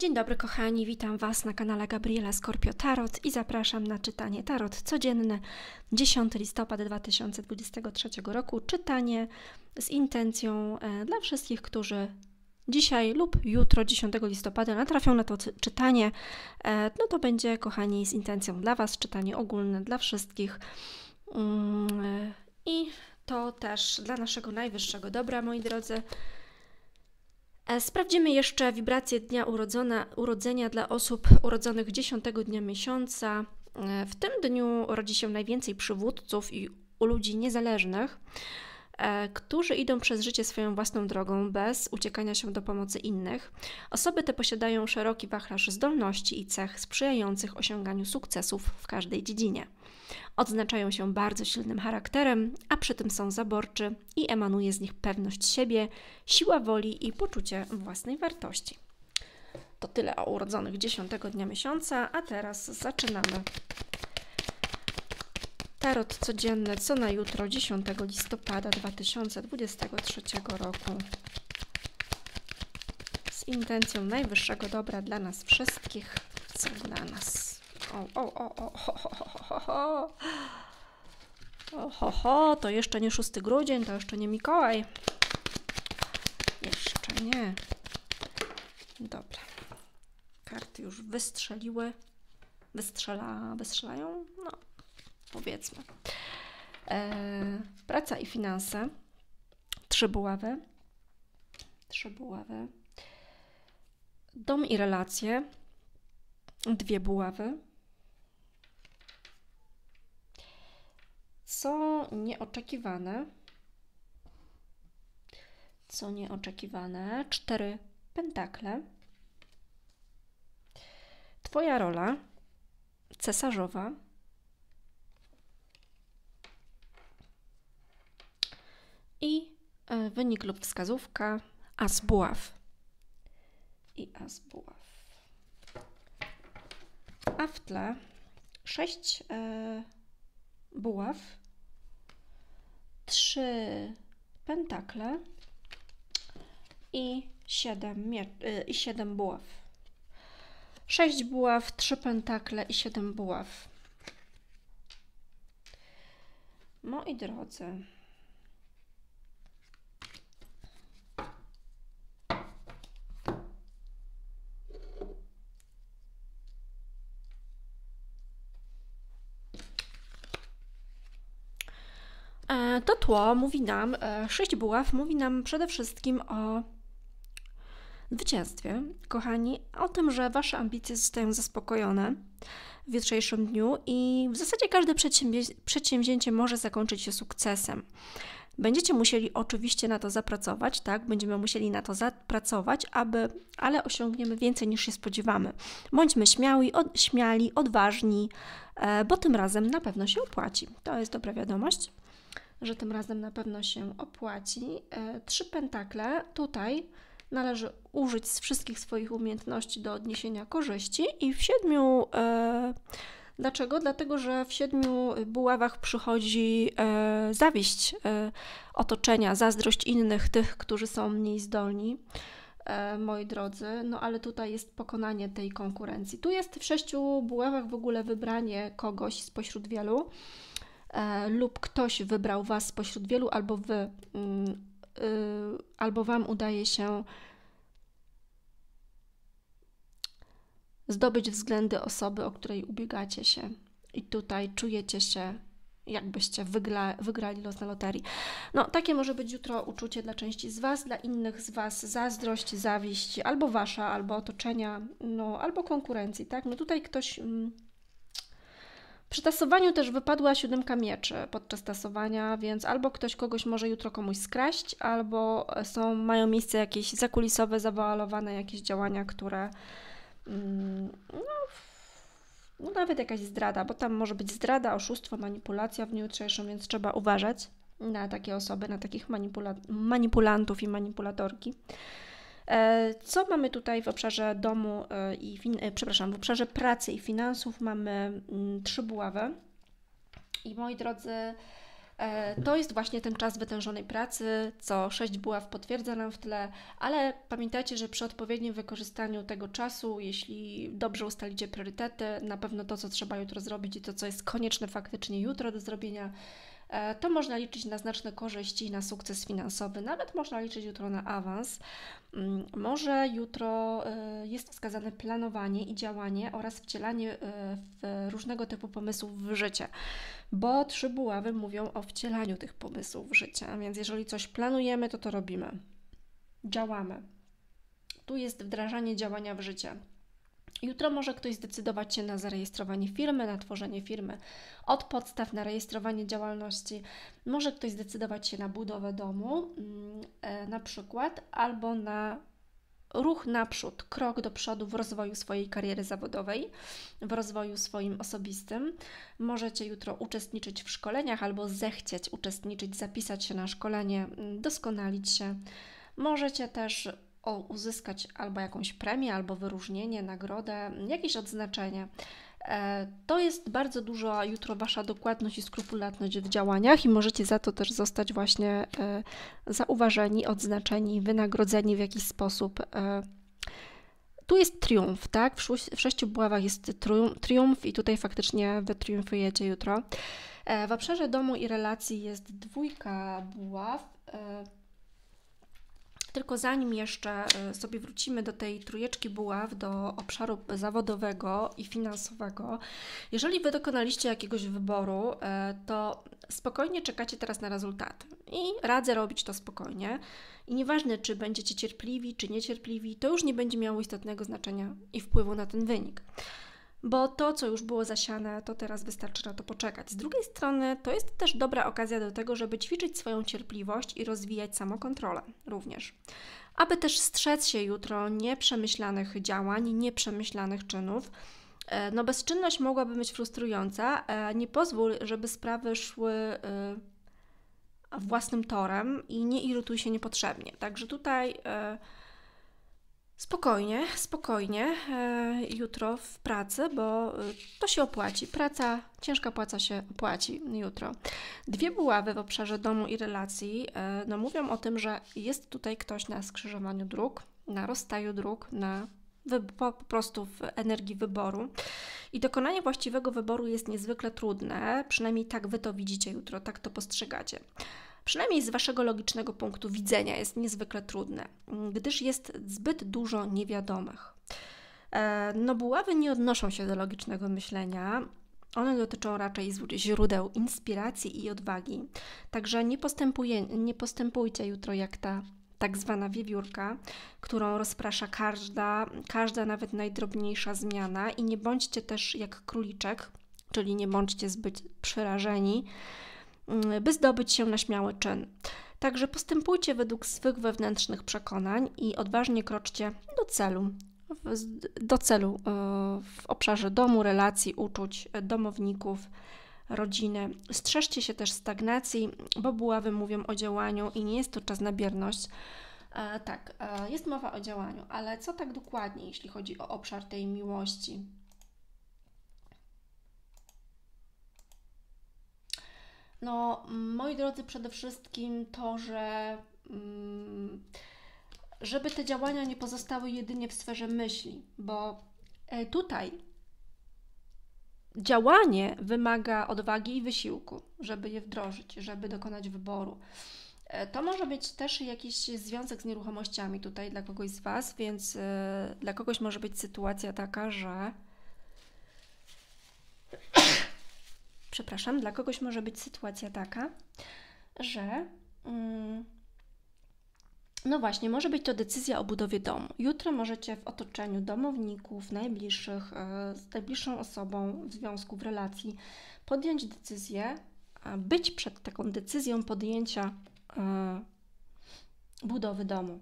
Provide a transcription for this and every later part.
Dzień dobry kochani, witam Was na kanale Gabriela Skorpio Tarot i zapraszam na czytanie Tarot codzienne 10 listopada 2023 roku. Czytanie z intencją e, dla wszystkich, którzy dzisiaj lub jutro 10 listopada natrafią na to czytanie. E, no to będzie kochani z intencją dla Was, czytanie ogólne dla wszystkich. Mm, e, I to też dla naszego najwyższego dobra, moi drodzy. E, sprawdzimy jeszcze wibrację dnia urodzona, urodzenia dla osób urodzonych 10 dnia miesiąca. E, w tym dniu rodzi się najwięcej przywódców i u ludzi niezależnych, e, którzy idą przez życie swoją własną drogą bez uciekania się do pomocy innych. Osoby te posiadają szeroki wachlarz zdolności i cech sprzyjających osiąganiu sukcesów w każdej dziedzinie. Odznaczają się bardzo silnym charakterem, a przy tym są zaborczy i emanuje z nich pewność siebie, siła woli i poczucie własnej wartości. To tyle o urodzonych 10 dnia miesiąca, a teraz zaczynamy. Tarot codzienny, co na jutro, 10 listopada 2023 roku. Z intencją najwyższego dobra dla nas wszystkich, co dla nas. O, o, o, o, ho, ho, ho, ho. O, ho, ho, to jeszcze nie 6 grudzień, to jeszcze nie Mikołaj. Jeszcze nie. Dobra. Karty już wystrzeliły. Wystrzela, wystrzelają? No, powiedzmy. E, praca i finanse. Trzy buławy. Trzy buławy. Dom i relacje. Dwie buławy. Co nieoczekiwane, co nieoczekiwane, cztery pentakle. Twoja rola cesarzowa. I e, wynik lub wskazówka as buław. I as buław. A w tle sześć. Yy, buław, trzy pentakle i siedem, y, i siedem buław. Sześć buław, trzy pentakle i siedem buław. Moi drodzy, To tło mówi nam, e, sześć buław mówi nam przede wszystkim o zwycięstwie, kochani, o tym, że Wasze ambicje zostają zaspokojone w jutrzejszym dniu i w zasadzie każde przedsięwzięcie może zakończyć się sukcesem. Będziecie musieli oczywiście na to zapracować, tak? Będziemy musieli na to zapracować, aby, ale osiągniemy więcej niż się spodziewamy. Bądźmy śmiali, od, śmiali odważni, e, bo tym razem na pewno się opłaci. To jest dobra wiadomość że tym razem na pewno się opłaci. E, trzy pentakle tutaj należy użyć z wszystkich swoich umiejętności do odniesienia korzyści i w siedmiu. E, dlaczego? Dlatego, że w siedmiu buławach przychodzi e, zawiść e, otoczenia, zazdrość innych, tych, którzy są mniej zdolni. E, moi drodzy, no ale tutaj jest pokonanie tej konkurencji. Tu jest w sześciu buławach w ogóle wybranie kogoś spośród wielu. E, lub ktoś wybrał Was spośród wielu, albo Wy, mm, y, albo Wam udaje się zdobyć względy osoby, o której ubiegacie się. I tutaj czujecie się, jakbyście wygra, wygrali los na loterii. No, takie może być jutro uczucie dla części z Was, dla innych z Was zazdrość, zawiść, albo Wasza, albo otoczenia, no, albo konkurencji, tak? No tutaj ktoś... Mm, przy tasowaniu też wypadła siódemka mieczy podczas tasowania, więc albo ktoś kogoś może jutro komuś skraść, albo e, są, mają miejsce jakieś zakulisowe, zawoalowane jakieś działania, które mm, no, no nawet jakaś zdrada, bo tam może być zdrada, oszustwo, manipulacja w dniu jutrzejszym, więc trzeba uważać na takie osoby, na takich manipula manipulantów i manipulatorki. E, co mamy tutaj w obszarze domu e, i, e, przepraszam, w obszarze pracy i finansów mamy mm, trzy buławy. I moi drodzy, to jest właśnie ten czas wytężonej pracy, co sześć buław potwierdza nam w tle, ale pamiętajcie, że przy odpowiednim wykorzystaniu tego czasu, jeśli dobrze ustalicie priorytety, na pewno to, co trzeba jutro zrobić i to, co jest konieczne faktycznie jutro do zrobienia, E, to można liczyć na znaczne korzyści i na sukces finansowy. Nawet można liczyć jutro na awans. Mm, może jutro e, jest wskazane planowanie i działanie oraz wcielanie e, w różnego typu pomysłów w życie, bo trzy buławy mówią o wcielaniu tych pomysłów w życie. Więc jeżeli coś planujemy, to to robimy. Działamy. Tu jest wdrażanie działania w życie. Jutro może ktoś zdecydować się na zarejestrowanie firmy, na tworzenie firmy od podstaw, na rejestrowanie działalności. Może ktoś zdecydować się na budowę domu, mm, e, na przykład, albo na ruch naprzód, krok do przodu w rozwoju swojej kariery zawodowej, w rozwoju swoim osobistym. Możecie jutro uczestniczyć w szkoleniach albo zechcieć uczestniczyć, zapisać się na szkolenie, mm, doskonalić się. Możecie też uzyskać albo jakąś premię, albo wyróżnienie, nagrodę, jakieś odznaczenie. E, to jest bardzo dużo jutro Wasza dokładność i skrupulatność w działaniach i możecie za to też zostać właśnie e, zauważeni, odznaczeni, wynagrodzeni w jakiś sposób. E, tu jest triumf, tak? W, sześciu buławach jest triumf, triumf i tutaj faktycznie wytriumfujecie jutro. W obszarze domu i relacji jest dwójka buław tylko zanim jeszcze e, sobie wrócimy do tej trujeczki buław, do obszaru zawodowego i finansowego, jeżeli Wy dokonaliście jakiegoś wyboru, e, to spokojnie czekacie teraz na rezultaty. I radzę robić to spokojnie. I nieważne, czy będziecie cierpliwi, czy niecierpliwi, to już nie będzie miało istotnego znaczenia i wpływu na ten wynik bo to, co już było zasiane, to teraz wystarczy na to poczekać. Z drugiej strony, to jest też dobra okazja do tego, żeby ćwiczyć swoją cierpliwość i rozwijać samokontrolę również. Aby też strzec się jutro nieprzemyślanych działań, nieprzemyślanych czynów, e, no bezczynność mogłaby być frustrująca. E, nie pozwól, żeby sprawy szły e, własnym torem i nie irytuj się niepotrzebnie. Także tutaj Spokojnie, spokojnie. E, jutro w pracy, bo e, to się opłaci. Praca, ciężka płaca się opłaci jutro. Dwie buławy w obszarze domu i relacji e, no, mówią o tym, że jest tutaj ktoś na skrzyżowaniu dróg, na rozstaju dróg, na po prostu w energii wyboru. I dokonanie właściwego wyboru jest niezwykle trudne, przynajmniej tak wy to widzicie jutro, tak to postrzegacie przynajmniej z waszego logicznego punktu widzenia, jest niezwykle trudne, gdyż jest zbyt dużo niewiadomych. E, no, buławy nie odnoszą się do logicznego myślenia. One dotyczą raczej źródeł inspiracji i odwagi. Także nie, postępuje, nie postępujcie jutro jak ta tak zwana wiewiórka, którą rozprasza każda, każda nawet najdrobniejsza zmiana i nie bądźcie też jak króliczek, czyli nie bądźcie zbyt przerażeni Mm, by zdobyć się na śmiały czyn. Także postępujcie według swych wewnętrznych przekonań i odważnie kroczcie do celu. Do celu e, w obszarze domu, relacji, uczuć, e, domowników, rodziny. Strzeżcie się też stagnacji, bo buławy mówią o działaniu i nie jest to czas na bierność. E, tak, jest mowa o działaniu, ale co tak dokładnie, jeśli chodzi o obszar tej miłości? No, moi drodzy, przede wszystkim to, że mm, żeby te działania nie pozostały jedynie w sferze myśli, bo e, tutaj działanie wymaga odwagi i wysiłku, żeby je wdrożyć, żeby dokonać wyboru. E, to może być też jakiś związek z nieruchomościami tutaj dla kogoś z Was, więc e, dla kogoś może być sytuacja taka, że przepraszam, dla kogoś może być sytuacja taka, że. Mm, no właśnie, może być to decyzja o budowie domu. Jutro możecie w otoczeniu domowników, najbliższych, e, z najbliższą osobą w związku, w relacji podjąć decyzję, być przed taką decyzją podjęcia e, budowy domu.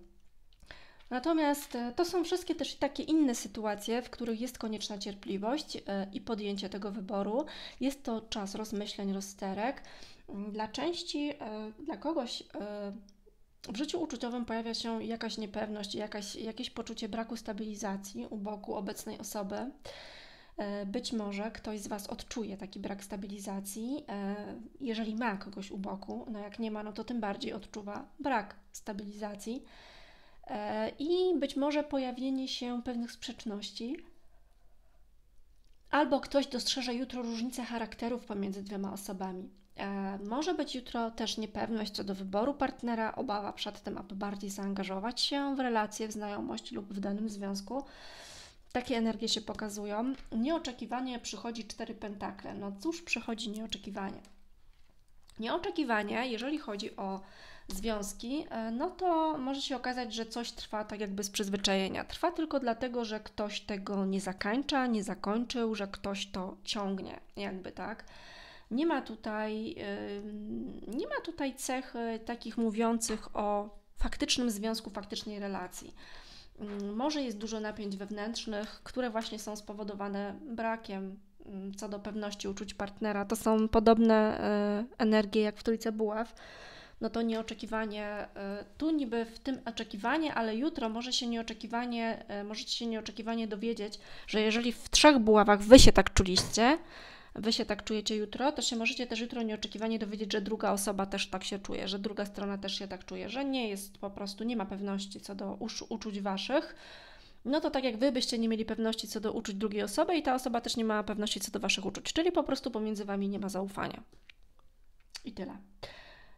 Natomiast e, to są wszystkie też takie inne sytuacje, w których jest konieczna cierpliwość e, i podjęcie tego wyboru. Jest to czas rozmyśleń, rozsterek. Mm, dla części, e, dla kogoś w życiu uczuciowym pojawia się jakaś niepewność, jakaś, jakieś poczucie braku stabilizacji u boku obecnej osoby. Być może ktoś z Was odczuje taki brak stabilizacji, jeżeli ma kogoś u boku. No jak nie ma, no to tym bardziej odczuwa brak stabilizacji. E, i być może pojawienie się pewnych sprzeczności. Albo ktoś dostrzeże jutro różnicę charakterów pomiędzy dwiema osobami. E, może być jutro też niepewność co do wyboru partnera, obawa przed tym, aby bardziej zaangażować się w relacje, w znajomość lub w danym związku. Takie energie się pokazują. Nieoczekiwanie przychodzi cztery pentakle. No cóż, przychodzi nieoczekiwanie. Nieoczekiwanie, jeżeli chodzi o związki, e, no to może się okazać, że coś trwa tak jakby z przyzwyczajenia. Trwa tylko dlatego, że ktoś tego nie zakończa, nie zakończył, że ktoś to ciągnie, jakby tak. Nie ma tutaj, nie ma tutaj cech e, takich mówiących o faktycznym związku, faktycznej relacji. Mm, może jest dużo napięć wewnętrznych, które właśnie są spowodowane brakiem co do pewności uczuć partnera. To są podobne e, energie jak w Trójce Buław no to nieoczekiwanie, e, tu niby w tym oczekiwanie, ale jutro może się nieoczekiwanie, e, możecie się nieoczekiwanie dowiedzieć, że jeżeli w trzech buławach wy się tak czuliście, wy się tak czujecie jutro, to się możecie też jutro nieoczekiwanie dowiedzieć, że druga osoba też tak się czuje, że druga strona też się tak czuje, że nie jest po prostu, nie ma pewności co do uczuć waszych. No to tak jak wy byście nie mieli pewności co do uczuć drugiej osoby i ta osoba też nie ma pewności co do waszych uczuć, czyli po prostu pomiędzy wami nie ma zaufania. I tyle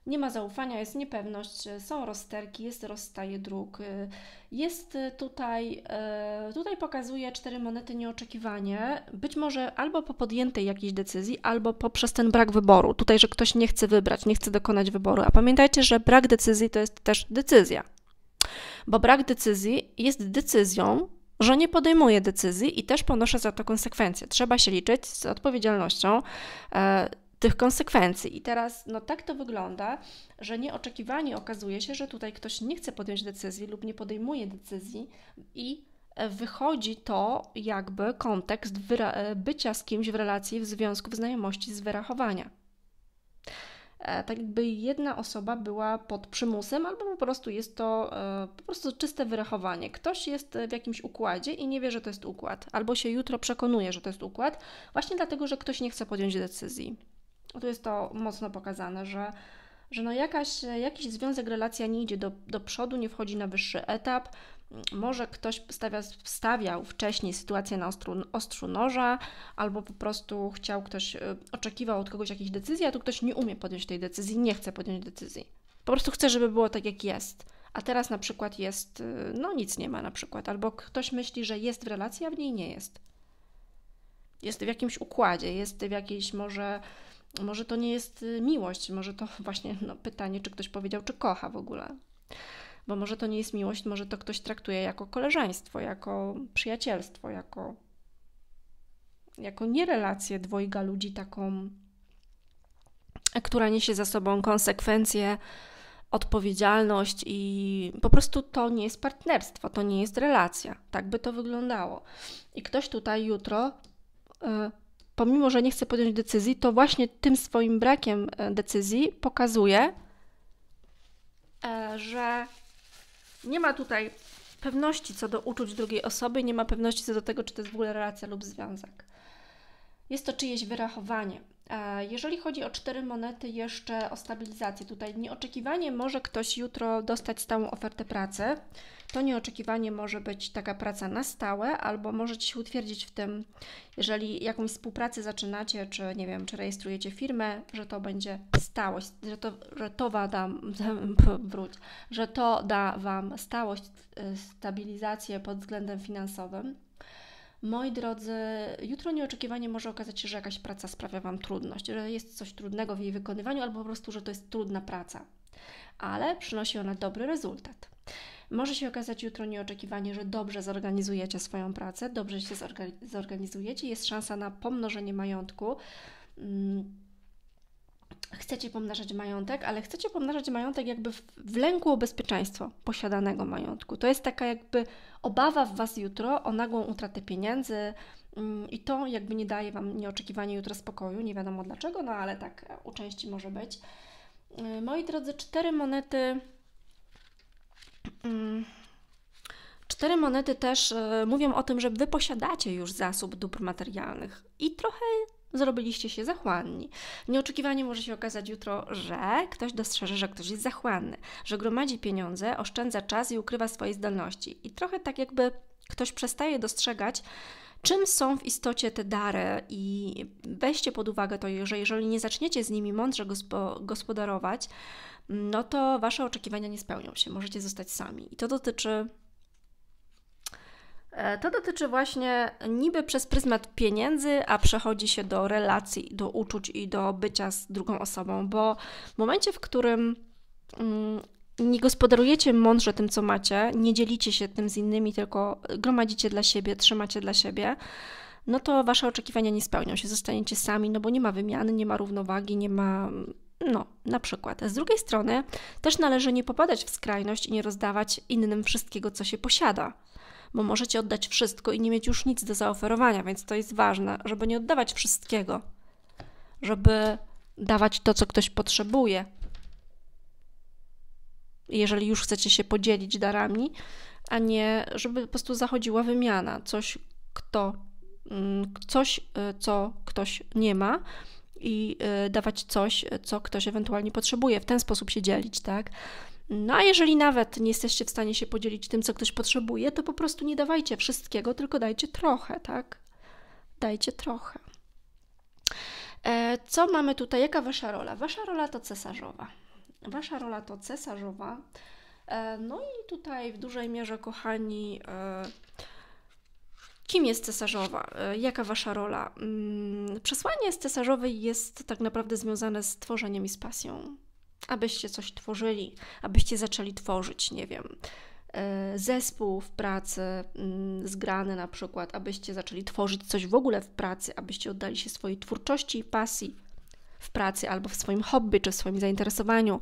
nie ma zaufania, jest niepewność, e, są rozterki, jest rozstaje dróg. E, jest e, tutaj, tutaj pokazuje cztery monety nieoczekiwanie, być może albo po podjętej jakiejś decyzji, albo poprzez ten brak wyboru. Tutaj, że ktoś nie chce wybrać, nie chce dokonać wyboru. A pamiętajcie, że brak decyzji to jest też decyzja. Bo brak decyzji jest decyzją, że nie podejmuję decyzji i też ponoszę za to konsekwencje. Trzeba się liczyć z odpowiedzialnością tych konsekwencji. I teraz no tak to wygląda, że nieoczekiwanie okazuje się, że tutaj ktoś nie chce podjąć decyzji lub nie podejmuje decyzji i e, wychodzi to jakby kontekst e, bycia z kimś w relacji, w związku, w znajomości, z wyrachowania. E, tak jakby jedna osoba była pod przymusem, albo po prostu jest to po prostu czyste wyrachowanie. Ktoś jest w jakimś układzie i nie wie, że to jest układ, albo się jutro przekonuje, że to jest układ, właśnie dlatego, że ktoś nie chce podjąć decyzji tu jest to mocno pokazane, że, że no jakaś, jakiś związek, relacja nie idzie do, do przodu, nie wchodzi na wyższy etap. Może ktoś stawia, stawiał wcześniej sytuację na ostru, ostrzu noża, albo po prostu chciał ktoś, e, oczekiwał od kogoś jakiejś decyzji, a tu ktoś nie umie podjąć tej decyzji, nie chce podjąć decyzji. Po prostu chce, żeby było tak, jak jest. A teraz na przykład jest, e, no nic nie ma na przykład, albo ktoś myśli, że jest w relacji, a w niej nie jest. Jest w jakimś układzie, jest w jakiejś może może to nie jest y, miłość, może to właśnie no, pytanie, czy ktoś powiedział, czy kocha w ogóle. Bo może to nie jest miłość, może to ktoś traktuje jako koleżeństwo, jako przyjacielstwo, jako, jako nie relację dwojga ludzi taką, która niesie za sobą konsekwencje, odpowiedzialność i po prostu to nie jest partnerstwo, to nie jest relacja. Tak by to wyglądało. I ktoś tutaj jutro. Yy, pomimo że nie chce podjąć decyzji, to właśnie tym swoim brakiem e, decyzji pokazuje, e, że nie ma tutaj pewności co do uczuć drugiej osoby, nie ma pewności co do tego, czy to jest w ogóle relacja lub związek. Jest to czyjeś wyrachowanie, E, jeżeli chodzi o cztery monety, jeszcze o stabilizację. Tutaj nieoczekiwanie może ktoś jutro dostać stałą ofertę pracy. To nieoczekiwanie może być taka praca na stałe, albo możecie się utwierdzić w tym, jeżeli jakąś współpracę zaczynacie, czy nie wiem, czy rejestrujecie firmę, że to będzie stałość, że to, że to da, wróć, że to da Wam stałość, e, stabilizację pod względem finansowym. Moi drodzy, jutro nieoczekiwanie może okazać się, że jakaś praca sprawia Wam trudność, że jest coś trudnego w jej wykonywaniu, albo po prostu, że to jest trudna praca, ale przynosi ona dobry rezultat. Może się okazać jutro nieoczekiwanie, że dobrze zorganizujecie swoją pracę, dobrze się zorganizujecie, jest szansa na pomnożenie majątku. Hmm chcecie pomnażać majątek, ale chcecie pomnażać majątek jakby w, w lęku o bezpieczeństwo posiadanego majątku. To jest taka jakby obawa w Was jutro o nagłą utratę pieniędzy yy, i to jakby nie daje Wam nieoczekiwanie jutro spokoju, nie wiadomo dlaczego, no ale tak u części może być. Yy, moi drodzy, cztery monety... Yy, Cztery monety też y, mówią o tym, że wy posiadacie już zasób dóbr materialnych i trochę zrobiliście się zachłanni. Nieoczekiwanie może się okazać jutro, że ktoś dostrzeże, że ktoś jest zachłanny, że gromadzi pieniądze, oszczędza czas i ukrywa swoje zdolności. I trochę tak jakby ktoś przestaje dostrzegać, czym są w istocie te dary i weźcie pod uwagę to, że jeżeli nie zaczniecie z nimi mądrze gospodarować, no to wasze oczekiwania nie spełnią się, możecie zostać sami. I to dotyczy E, to dotyczy właśnie niby przez pryzmat pieniędzy, a przechodzi się do relacji, do uczuć i do bycia z drugą osobą, bo w momencie, w którym mm, nie gospodarujecie mądrze tym, co macie, nie dzielicie się tym z innymi, tylko gromadzicie dla siebie, trzymacie dla siebie, no to wasze oczekiwania nie spełnią się, zostaniecie sami, no bo nie ma wymiany, nie ma równowagi, nie ma. No, na przykład. Z drugiej strony też należy nie popadać w skrajność i nie rozdawać innym wszystkiego, co się posiada bo możecie oddać wszystko i nie mieć już nic do zaoferowania, więc to jest ważne, żeby nie oddawać wszystkiego, żeby dawać to, co ktoś potrzebuje. Jeżeli już chcecie się podzielić darami, a nie żeby po prostu zachodziła wymiana, coś, kto, mm, coś y, co ktoś nie ma i y, dawać coś, co ktoś ewentualnie potrzebuje, w ten sposób się dzielić, tak? No a jeżeli nawet nie jesteście w stanie się podzielić tym, co ktoś potrzebuje, to po prostu nie dawajcie wszystkiego, tylko dajcie trochę, tak? Dajcie trochę. E, co mamy tutaj? Jaka wasza rola? Wasza rola to cesarzowa. Wasza rola to cesarzowa. E, no i tutaj w dużej mierze, kochani, e, kim jest cesarzowa? E, jaka wasza rola? Mm, przesłanie z cesarzowej jest tak naprawdę związane z tworzeniem i z pasją abyście coś tworzyli, abyście zaczęli tworzyć, nie wiem, e, zespół w pracy mm, zgrany na przykład, abyście zaczęli tworzyć coś w ogóle w pracy, abyście oddali się swojej twórczości i pasji w pracy albo w swoim hobby czy w swoim zainteresowaniu.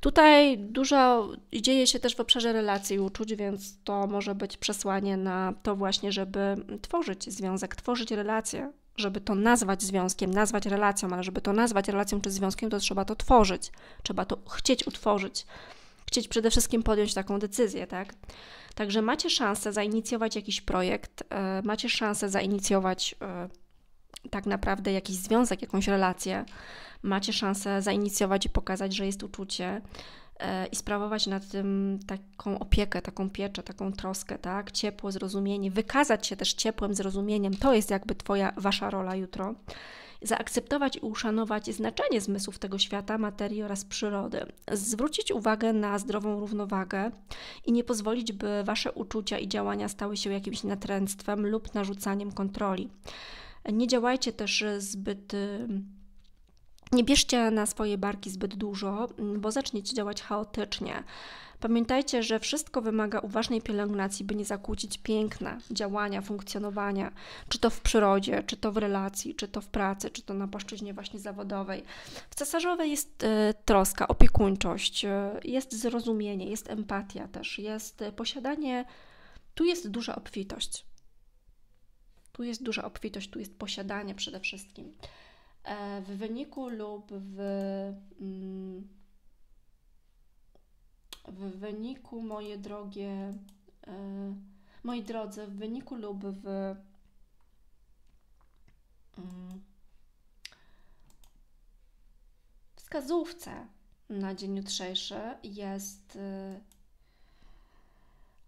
Tutaj dużo dzieje się też w obszarze relacji i uczuć, więc to może być przesłanie na to właśnie, żeby tworzyć związek, tworzyć relacje żeby to nazwać związkiem, nazwać relacją, ale żeby to nazwać relacją czy związkiem, to trzeba to tworzyć, trzeba to chcieć utworzyć, chcieć przede wszystkim podjąć taką decyzję, tak? Także macie szansę zainicjować jakiś projekt, e, macie szansę zainicjować e, tak naprawdę jakiś związek, jakąś relację, macie szansę zainicjować i pokazać, że jest uczucie, E, i sprawować nad tym taką opiekę, taką pieczę, taką troskę, tak? Ciepło, zrozumienie, wykazać się też ciepłym zrozumieniem. To jest jakby twoja wasza rola jutro. Zaakceptować i uszanować znaczenie zmysłów tego świata, materii oraz przyrody. Zwrócić uwagę na zdrową równowagę i nie pozwolić, by wasze uczucia i działania stały się jakimś natręctwem lub narzucaniem kontroli. Nie działajcie też zbyt y, nie bierzcie na swoje barki zbyt dużo, mm, bo zaczniecie działać chaotycznie. Pamiętajcie, że wszystko wymaga uważnej pielęgnacji, by nie zakłócić piękna działania, funkcjonowania, czy to w przyrodzie, czy to w relacji, czy to w pracy, czy to na płaszczyźnie właśnie zawodowej. W cesarzowej jest e, troska, opiekuńczość, e, jest zrozumienie, jest empatia też, jest e, posiadanie. Tu jest duża obfitość. Tu jest duża obfitość, tu jest posiadanie przede wszystkim. E, w wyniku lub w, mm, w wyniku moje drogie, e, moi drodzy, w wyniku lub w mm, wskazówce na dzień jutrzejszy jest e,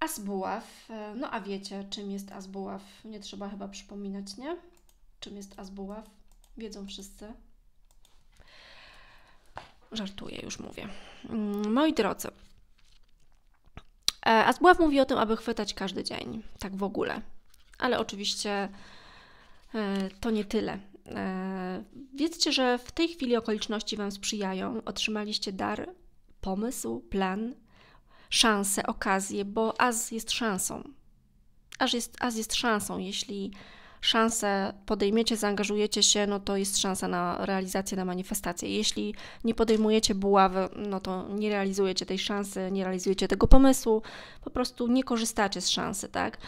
Asbuław. No a wiecie, czym jest Asbuław? Nie trzeba chyba przypominać, nie? Czym jest Asbuław? Wiedzą wszyscy. Żartuję, już mówię. Mm, moi drodzy, e, Asbław mówi o tym, aby chwytać każdy dzień, tak w ogóle. Ale oczywiście e, to nie tyle. E, wiedzcie, że w tej chwili okoliczności Wam sprzyjają. Otrzymaliście dar, pomysł, plan, szansę, okazję, bo az jest szansą. Aż jest, az jest szansą, jeśli szansę podejmiecie, zaangażujecie się, no to jest szansa na realizację, na manifestację. Jeśli nie podejmujecie buławy, no to nie realizujecie tej szansy, nie realizujecie tego pomysłu, po prostu nie korzystacie z szansy, tak?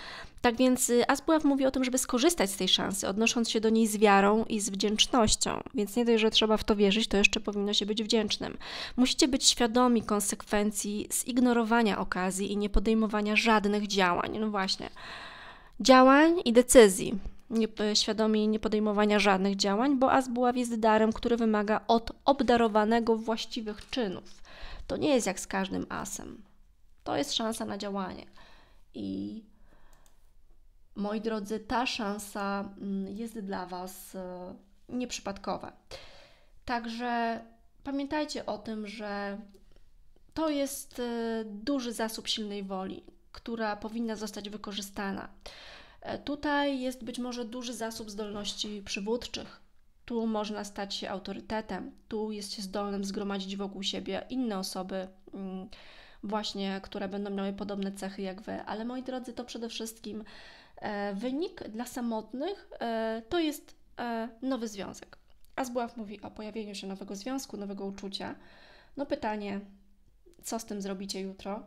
Tak więc y, Asbuław mówi o tym, żeby skorzystać z tej szansy, odnosząc się do niej z wiarą i z wdzięcznością. Więc nie dość, że trzeba w to wierzyć, to jeszcze powinno się być wdzięcznym. Musicie być świadomi konsekwencji zignorowania okazji i nie podejmowania żadnych działań. No właśnie. Działań i decyzji nie, e, nie podejmowania żadnych działań, bo azbuław jest darem, który wymaga od obdarowanego właściwych czynów. To nie jest jak z każdym asem. To jest szansa na działanie. I moi drodzy, ta szansa mm, jest dla Was e, nieprzypadkowa. Także pamiętajcie o tym, że to jest e, duży zasób silnej woli, która powinna zostać wykorzystana. Tutaj jest być może duży zasób zdolności przywódczych. Tu można stać się autorytetem, tu jest się zdolnym zgromadzić wokół siebie inne osoby, mm, właśnie które będą miały podobne cechy jak wy. Ale moi drodzy, to przede wszystkim e, wynik dla samotnych e, to jest e, nowy związek. A mówi o pojawieniu się nowego związku, nowego uczucia. No pytanie, co z tym zrobicie jutro?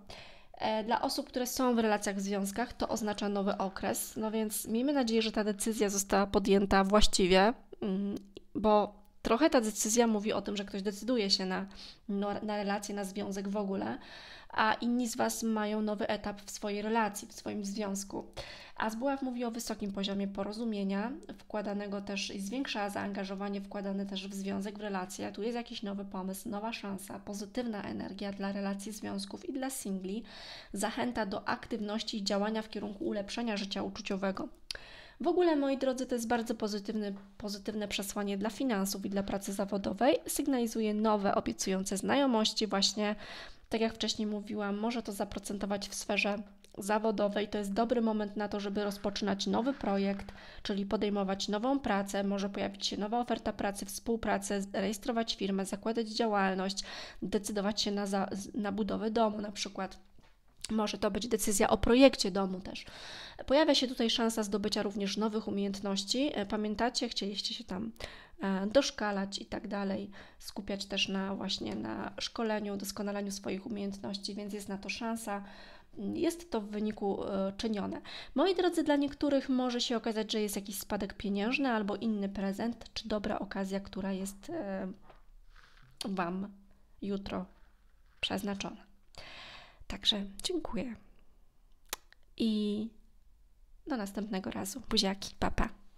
E, dla osób, które są w relacjach w związkach, to oznacza nowy okres. No więc miejmy nadzieję, że ta decyzja została podjęta właściwie, mm, bo trochę ta decyzja mówi o tym, że ktoś decyduje się na, no, na relację, na związek w ogóle, a inni z Was mają nowy etap w swojej relacji, w swoim związku. Asbuław mówi o wysokim poziomie porozumienia, wkładanego też i zwiększa zaangażowanie wkładane też w związek, w relacje. Tu jest jakiś nowy pomysł, nowa szansa, pozytywna energia dla relacji, związków i dla singli, zachęta do aktywności i działania w kierunku ulepszenia życia uczuciowego. W ogóle, moi drodzy, to jest bardzo pozytywne, pozytywne przesłanie dla finansów i dla pracy zawodowej. Sygnalizuje nowe, obiecujące znajomości, właśnie tak jak wcześniej mówiłam, może to zaprocentować w sferze zawodowej. To jest dobry moment na to, żeby rozpoczynać nowy projekt, czyli podejmować nową pracę. Może pojawić się nowa oferta pracy, współpracy, rejestrować firmę, zakładać działalność, decydować się na, za, na budowę domu na przykład. Może to być decyzja o projekcie domu też. Pojawia się tutaj szansa zdobycia również nowych umiejętności. E, pamiętacie, chcieliście się tam e, doszkalać i tak dalej, skupiać też na właśnie na szkoleniu, doskonaleniu swoich umiejętności, więc jest na to szansa. Mm, jest to w wyniku e, czynione. Moi drodzy, dla niektórych może się okazać, że jest jakiś spadek pieniężny albo inny prezent, czy dobra okazja, która jest Wam jutro przeznaczona. Także dziękuję. I do następnego razu. Buziaki, papa. Pa.